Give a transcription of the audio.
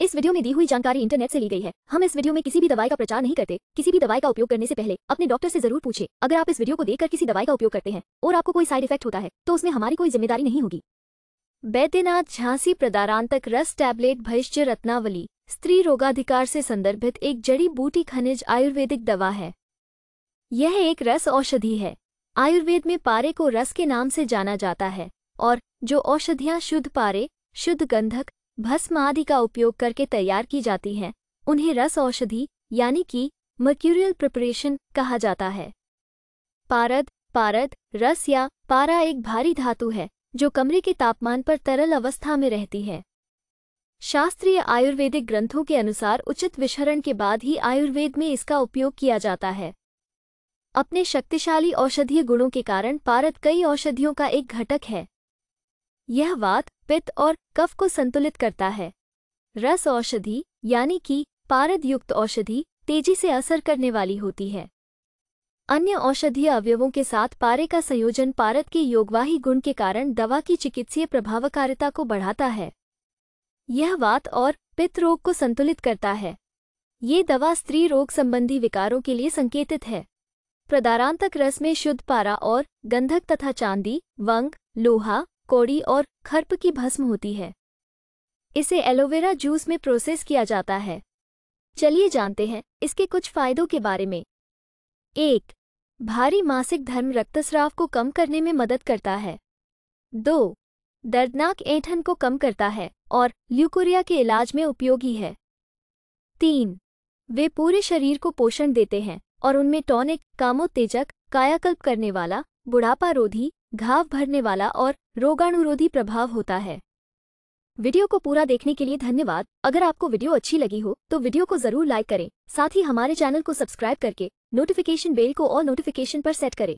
इस वीडियो में दी हुई जानकारी इंटरनेट से ली गई है हम इस वीडियो में किसी भी दवाई का प्रचार नहीं करते किसी भी दवाई का उपयोग करने से पहले अपने डॉक्टर से जरूर पूछे अगर आप इस वीडियो को देखकर किसी दवाई का उपयोग करते हैं और आपको कोई साइड इफेक्ट होता है तो उसमें हमारी कोई जिम्मेदारी नहीं होगी बैद्यनाथ झांसी प्रदारांतक रस टैबलेट भैश्य रत्नावली स्त्री रोगाधिकार से संदर्भित एक जड़ी बूटी खनिज आयुर्वेदिक दवा है यह एक रस औषधि है आयुर्वेद में पारे को रस के नाम से जाना जाता है और जो औषधियाँ शुद्ध पारे शुद्ध गंधक भस्म आदि का उपयोग करके तैयार की जाती हैं उन्हें रस औषधि यानी कि मर्क्यूरियल प्रिपरेशन कहा जाता है पारद पारद रस या पारा एक भारी धातु है जो कमरे के तापमान पर तरल अवस्था में रहती है शास्त्रीय आयुर्वेदिक ग्रंथों के अनुसार उचित विशरण के बाद ही आयुर्वेद में इसका उपयोग किया जाता है अपने शक्तिशाली औषधीय गुणों के कारण पारद कई औषधियों का एक घटक है यह वात पित्त और कफ को संतुलित करता है रस औषधि यानी कि पारद युक्त औषधि तेजी से असर करने वाली होती है अन्य औषधीय अवयवों के साथ पारे का संयोजन पारद के योगवाही गुण के कारण दवा की चिकित्सीय प्रभावकारिता को बढ़ाता है यह वात और पित्त रोग को संतुलित करता है ये दवा स्त्री रोग संबंधी विकारों के लिए संकेतित है प्रदारांतक रस में शुद्ध पारा और गंधक तथा चांदी वंग लोहा कोड़ी और खर्प की भस्म होती है इसे एलोवेरा जूस में प्रोसेस किया जाता है चलिए जानते हैं इसके कुछ फायदों के बारे में एक भारी मासिक धर्म रक्तस्राव को कम करने में मदद करता है दो दर्दनाक ऐंठन को कम करता है और ल्यूकोरिया के इलाज में उपयोगी है तीन वे पूरे शरीर को पोषण देते हैं और उनमें टॉनिक कामोत्तेजक कायाकल्प करने वाला बुढ़ापा रोधी घाव भरने वाला और रोगाणुरोधी प्रभाव होता है वीडियो को पूरा देखने के लिए धन्यवाद अगर आपको वीडियो अच्छी लगी हो तो वीडियो को जरूर लाइक करें साथ ही हमारे चैनल को सब्सक्राइब करके नोटिफिकेशन बेल को और नोटिफिकेशन पर सेट करें